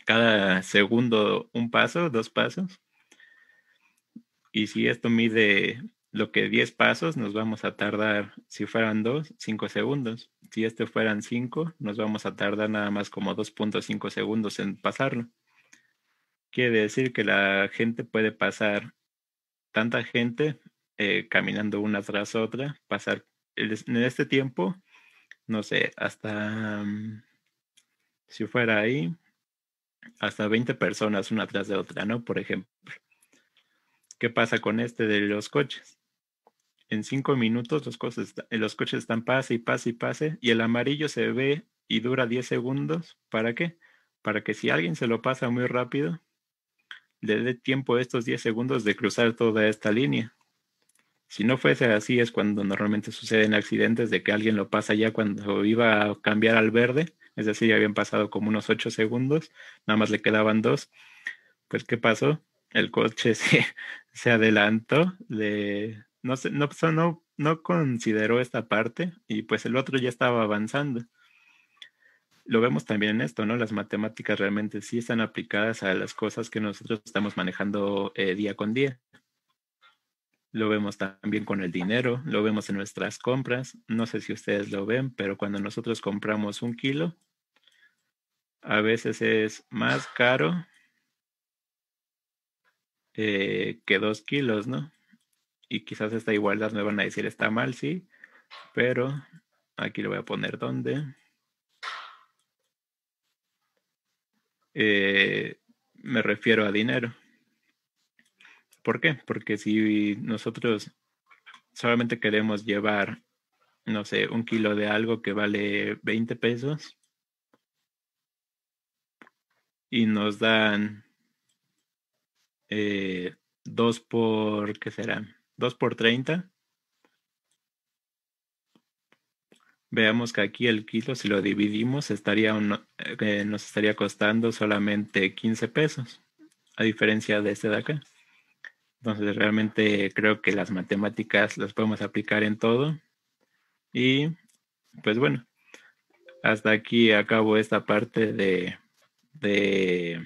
Cada segundo un paso, dos pasos. Y si esto mide lo que 10 pasos, nos vamos a tardar, si fueran 2, 5 segundos. Si este fueran 5, nos vamos a tardar nada más como 2.5 segundos en pasarlo. Quiere decir que la gente puede pasar, tanta gente eh, caminando una tras otra, pasar en este tiempo no sé, hasta mm, si fuera ahí, hasta 20 personas una tras de otra, ¿no? Por ejemplo. ¿Qué pasa con este de los coches? En cinco minutos los, coches, los coches están pase y pase y pase y el amarillo se ve y dura 10 segundos. ¿Para qué? Para que si alguien se lo pasa muy rápido, le dé tiempo a estos 10 segundos de cruzar toda esta línea. Si no fuese así, es cuando normalmente suceden accidentes de que alguien lo pasa ya cuando iba a cambiar al verde, es decir, ya habían pasado como unos ocho segundos, nada más le quedaban dos. Pues, ¿qué pasó? El coche se, adelantó, le, no, no, no, no consideró esta parte y pues el otro ya estaba avanzando lo vemos también en esto, ¿no? Las matemáticas realmente sí están aplicadas a las cosas que nosotros estamos manejando eh, día con día. Lo vemos también con el dinero, lo vemos en nuestras compras. No sé si ustedes lo ven, pero cuando nosotros compramos un kilo, a veces es más caro eh, que dos kilos, ¿no? Y quizás esta igualdad me van a decir está mal, sí, pero aquí lo voy a poner dónde. Eh, me refiero a dinero. ¿Por qué? Porque si nosotros solamente queremos llevar, no sé, un kilo de algo que vale 20 pesos y nos dan eh, dos por, ¿qué será? Dos por 30. Veamos que aquí el kilo, si lo dividimos, estaría eh, nos estaría costando solamente 15 pesos, a diferencia de este de acá. Entonces realmente creo que las matemáticas las podemos aplicar en todo. Y pues bueno, hasta aquí acabo esta parte de, de,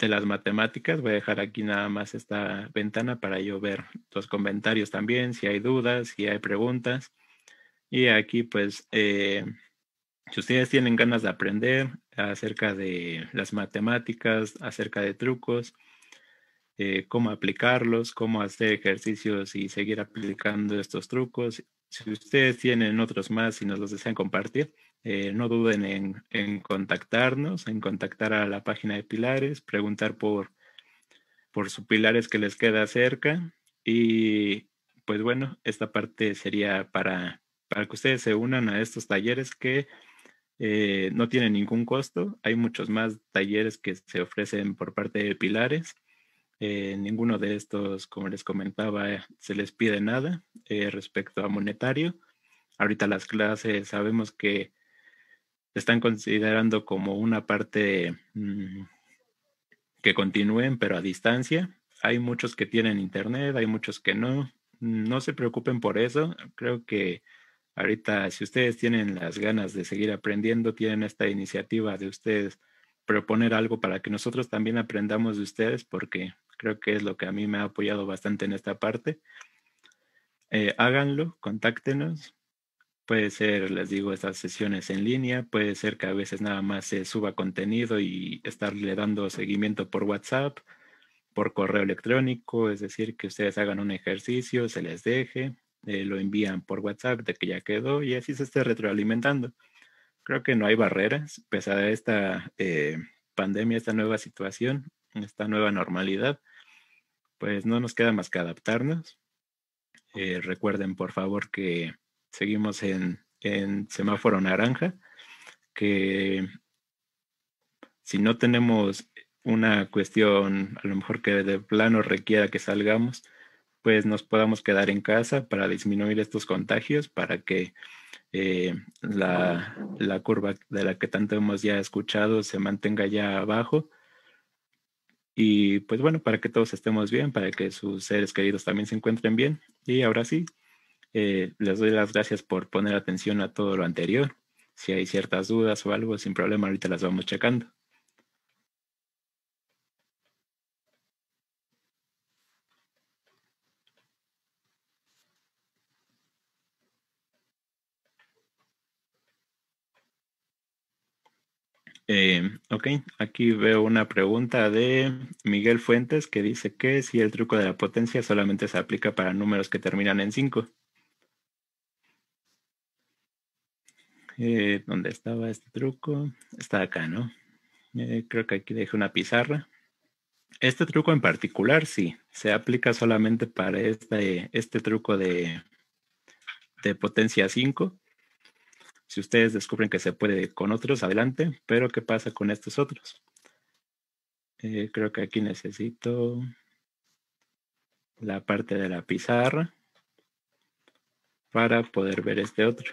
las matemáticas. Voy a dejar aquí nada más esta ventana para yo ver los comentarios también, si hay dudas, si hay preguntas. Y aquí pues... Eh, si ustedes tienen ganas de aprender acerca de las matemáticas, acerca de trucos, eh, cómo aplicarlos, cómo hacer ejercicios y seguir aplicando estos trucos. Si ustedes tienen otros más y nos los desean compartir, eh, no duden en, contactarnos, en contactar a la página de Pilares, preguntar por, por su Pilares que les queda cerca. Y pues bueno, esta parte sería para, que ustedes se unan a estos talleres que eh, no tienen ningún costo. Hay muchos más talleres que se ofrecen por parte de Pilares eh, ninguno de estos, como les comentaba, eh, se les pide nada eh, respecto a monetario. Ahorita las clases sabemos que están considerando como una parte mm, que continúen, pero a distancia. Hay muchos que tienen internet, hay muchos que no. No se preocupen por eso. Creo que ahorita, si ustedes tienen las ganas de seguir aprendiendo, tienen esta iniciativa de ustedes proponer algo para que nosotros también aprendamos de ustedes, porque Creo que es lo que a mí me ha apoyado bastante en esta parte. Eh, háganlo, contáctenos. Puede ser, les digo, estas sesiones en línea, puede ser que a veces nada más se suba contenido y estarle dando seguimiento por WhatsApp, por correo electrónico, es decir, que ustedes hagan un ejercicio, se les deje, eh, lo envían por WhatsApp de que ya quedó y así se esté retroalimentando. Creo que no hay barreras, pese a esta eh, pandemia, esta nueva situación, esta nueva normalidad, pues no nos queda más que adaptarnos. Eh, recuerden, por favor, que seguimos en, en semáforo naranja, que si no tenemos una cuestión, a lo mejor que de plano requiera que salgamos, pues nos podamos quedar en casa para disminuir estos contagios, para que eh, la, la, curva de la que tanto hemos ya escuchado se mantenga ya abajo y pues bueno, para que todos estemos bien, para que sus seres queridos también se encuentren bien. Y ahora sí, eh, les doy las gracias por poner atención a todo lo anterior. Si hay ciertas dudas o algo, sin problema, ahorita las vamos checando. Ok, aquí veo una pregunta de Miguel Fuentes que dice que si el truco de la potencia solamente se aplica para números que terminan en 5. Eh, ¿Dónde estaba este truco? Está acá, ¿no? Eh, creo que aquí dejé una pizarra. Este truco en particular, sí, se aplica solamente para este, este truco de, de potencia 5 si ustedes descubren que se puede con otros, adelante, pero ¿qué pasa con estos otros? Eh, creo que aquí necesito la parte de la pizarra para poder ver este otro.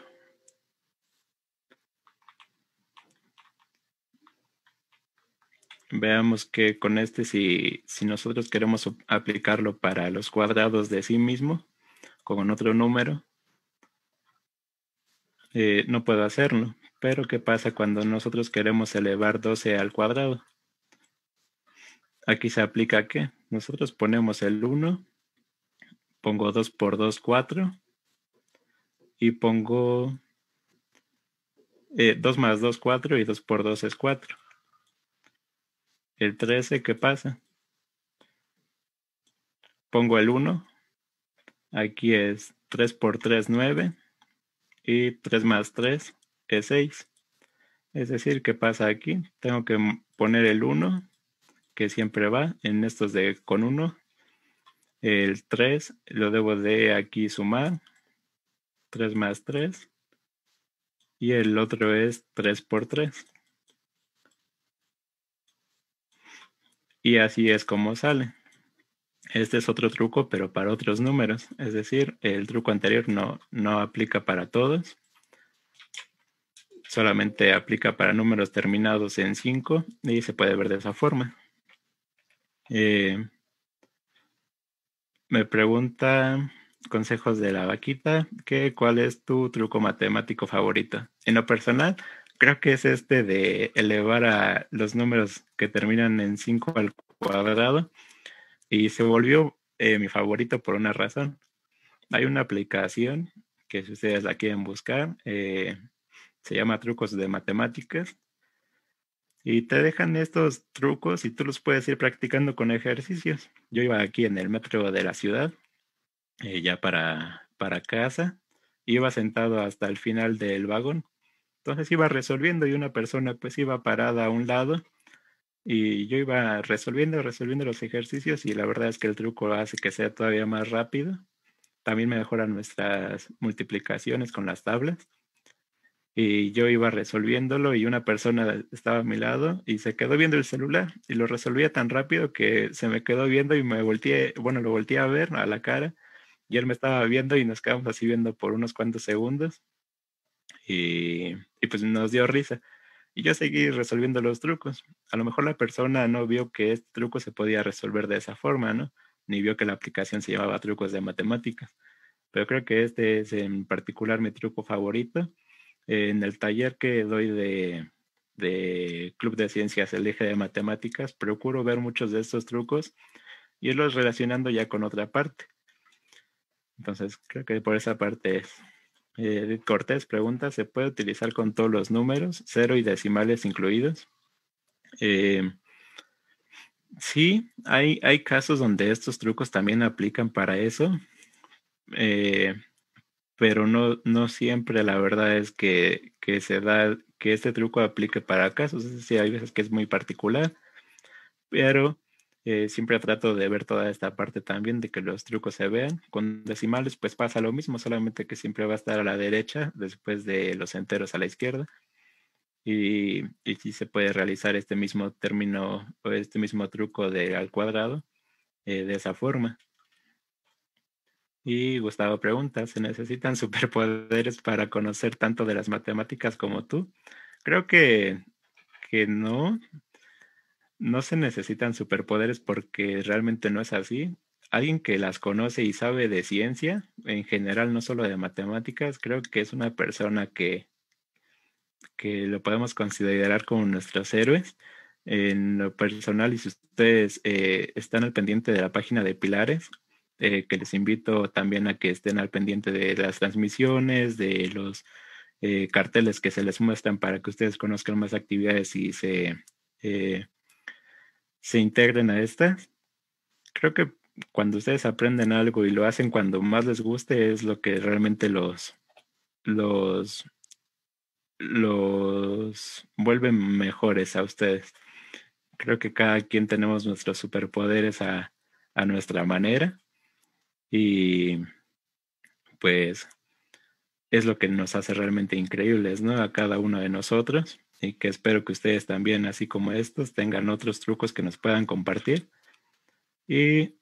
Veamos que con este, si, si nosotros queremos aplicarlo para los cuadrados de sí mismo, con otro número, eh, no puedo hacerlo. Pero ¿qué pasa cuando nosotros queremos elevar 12 al cuadrado? Aquí se aplica que nosotros ponemos el 1, pongo 2 por 2, 4, y pongo 2 eh, más 2, 4, y 2 por 2 es 4. El 13, ¿qué pasa? Pongo el 1, aquí es 3 por 3, 9 y 3 más 3 es 6. Es decir, ¿qué pasa aquí? Tengo que poner el 1, que siempre va en estos de con 1. El 3 lo debo de aquí sumar. 3 más 3. Y el otro es 3 por 3. Y así es como sale. Este es otro truco, pero para otros números. Es decir, el truco anterior no, no aplica para todos. Solamente aplica para números terminados en 5 y se puede ver de esa forma. Eh, me pregunta consejos de la vaquita, que cuál es tu truco matemático favorito. En lo personal, creo que es este de elevar a los números que terminan en 5 al cuadrado y se volvió eh, mi favorito por una razón. Hay una aplicación que si ustedes la quieren buscar, eh, se llama Trucos de Matemáticas. Y te dejan estos trucos y tú los puedes ir practicando con ejercicios. Yo iba aquí en el metro de la ciudad, eh, ya para, para casa, iba sentado hasta el final del vagón. Entonces iba resolviendo y una persona pues iba parada a un lado y yo iba resolviendo, resolviendo los ejercicios y la verdad es que el truco hace que sea todavía más rápido. También me mejoran nuestras multiplicaciones con las tablas. Y yo iba resolviéndolo y una persona estaba a mi lado y se quedó viendo el celular y lo resolvía tan rápido que se me quedó viendo y me volteé, bueno, lo volteé a ver a la cara y él me estaba viendo y nos quedamos así viendo por unos cuantos segundos y, y pues nos dio risa y yo seguí resolviendo los trucos. A lo mejor la persona no vio que este truco se podía resolver de esa forma, ¿no? Ni vio que la aplicación se llamaba trucos de matemáticas. Pero creo que este es en particular mi truco favorito. En el taller que doy de, de Club de Ciencias, el eje de matemáticas, procuro ver muchos de estos trucos y irlos relacionando ya con otra parte. Entonces, creo que por esa parte es eh, Cortés pregunta, ¿se puede utilizar con todos los números, cero y decimales incluidos? Eh, sí, hay, hay, casos donde estos trucos también aplican para eso, eh, pero no, siempre la verdad es que, que, se da, que este truco aplique para casos, es decir, hay veces que es muy particular, pero eh, siempre trato de ver toda esta parte también de que los trucos se vean. Con decimales pues pasa lo mismo, solamente que siempre va a estar a la derecha después de los enteros a la izquierda. Y, y si se puede realizar este mismo término o este mismo truco de al cuadrado eh, de esa forma. Y Gustavo pregunta, ¿se necesitan superpoderes para conocer tanto de las matemáticas como tú? Creo que, que no no se necesitan superpoderes porque realmente no es así. Alguien que las conoce y sabe de ciencia, en general, no solo de matemáticas, creo que es una persona que, que lo podemos considerar como nuestros héroes. En lo personal, y si ustedes eh, están al pendiente de la página de Pilares, eh, que les invito también a que estén al pendiente de las transmisiones, de los eh, carteles que se les muestran para que ustedes conozcan más actividades y se se integren a estas... Creo que cuando ustedes aprenden algo y lo hacen cuando más les guste es lo que realmente los los los vuelven mejores a ustedes. Creo que cada quien tenemos nuestros superpoderes a, a nuestra manera y pues es lo que nos hace realmente increíbles, ¿no? A cada uno de nosotros y que espero que ustedes también, así como estos, tengan otros trucos que nos puedan compartir. Y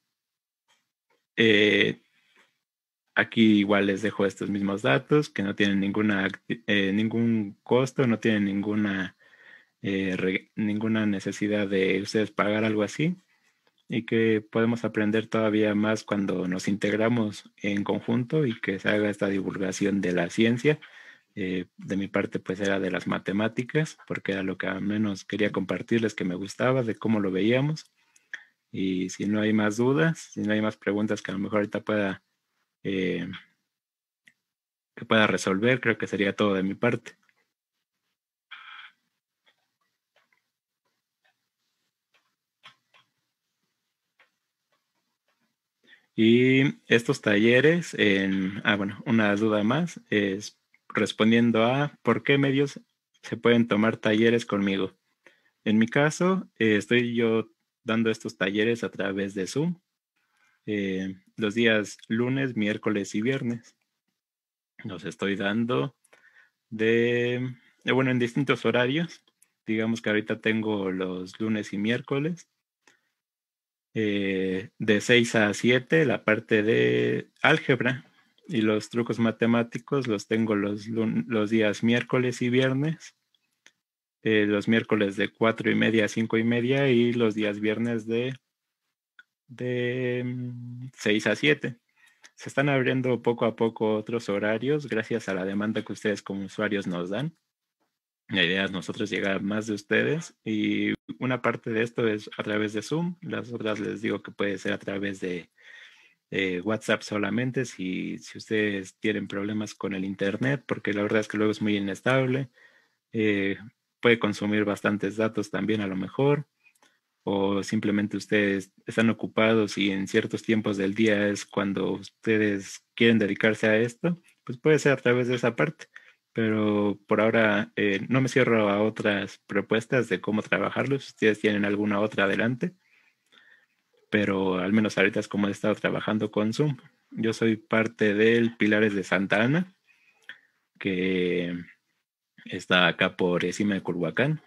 eh, aquí igual les dejo estos mismos datos que no tienen ninguna, eh, ningún costo, no tienen ninguna, eh, ninguna necesidad de ustedes pagar algo así y que podemos aprender todavía más cuando nos integramos en conjunto y que se haga esta divulgación de la ciencia eh, de mi parte, pues era de las matemáticas, porque era lo que al menos quería compartirles que me gustaba, de cómo lo veíamos. Y si no hay más dudas, si no hay más preguntas que a lo mejor ahorita pueda, eh, que pueda resolver, creo que sería todo de mi parte. Y estos talleres, en, ah, bueno, una duda más, es respondiendo a ¿por qué medios se pueden tomar talleres conmigo? En mi caso, eh, estoy yo dando estos talleres a través de Zoom eh, los días lunes, miércoles y viernes. Los estoy dando de, eh, bueno, en distintos horarios. Digamos que ahorita tengo los lunes y miércoles. de 6 a 7 la parte de álgebra y los trucos matemáticos los tengo los, los días miércoles y viernes, eh, los miércoles de cuatro y media a cinco y media y los días viernes de, de 6 mm, a 7. Se están abriendo poco a poco otros horarios gracias a la demanda que ustedes como usuarios nos dan. La idea es nosotros llegar más de ustedes y una parte de esto es a través de Zoom, las otras les digo que puede ser a través de eh, WhatsApp solamente si, ustedes tienen problemas con el Internet, porque la verdad es que luego es muy inestable. Eh, puede consumir bastantes datos también a lo mejor, o simplemente ustedes están ocupados y en ciertos tiempos del día es cuando ustedes quieren dedicarse a esto, pues puede ser a través de esa parte. Pero por ahora eh, no me cierro a otras propuestas de cómo trabajarlo. Si ustedes tienen alguna otra adelante, pero al menos ahorita es como he estado trabajando con Zoom. Yo soy parte del Pilares de Santa Ana, que está acá por encima de Curhuacán.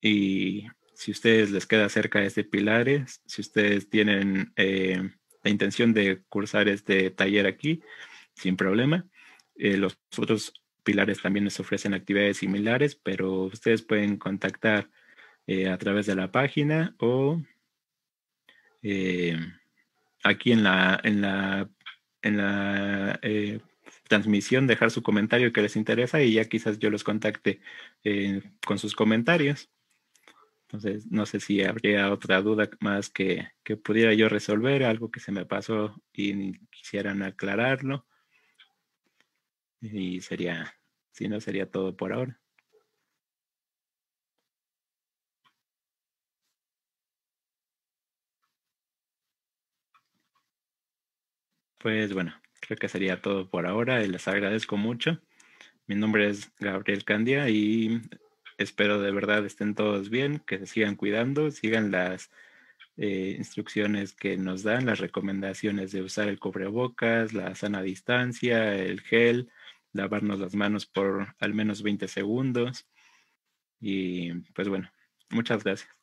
Y si ustedes les queda cerca este Pilares, si ustedes tienen eh, la intención de cursar este taller aquí, sin problema. Eh, los otros pilares también les ofrecen actividades similares, pero ustedes pueden contactar eh, a través de la página o eh, aquí en la, en la, en la eh, transmisión, dejar su comentario que les interesa y ya quizás yo los contacte eh, con sus comentarios. Entonces, no sé si habría otra duda más que, que pudiera yo resolver, algo que se me pasó y quisieran aclararlo. Y sería, si no, sería todo por ahora. Pues bueno, creo que sería todo por ahora. Les agradezco mucho. Mi nombre es Gabriel Candia y espero de verdad estén todos bien, que se sigan cuidando, sigan las eh, instrucciones que nos dan, las recomendaciones de usar el cubrebocas, la sana distancia, el gel, lavarnos las manos por al menos 20 segundos. Y pues bueno, muchas gracias.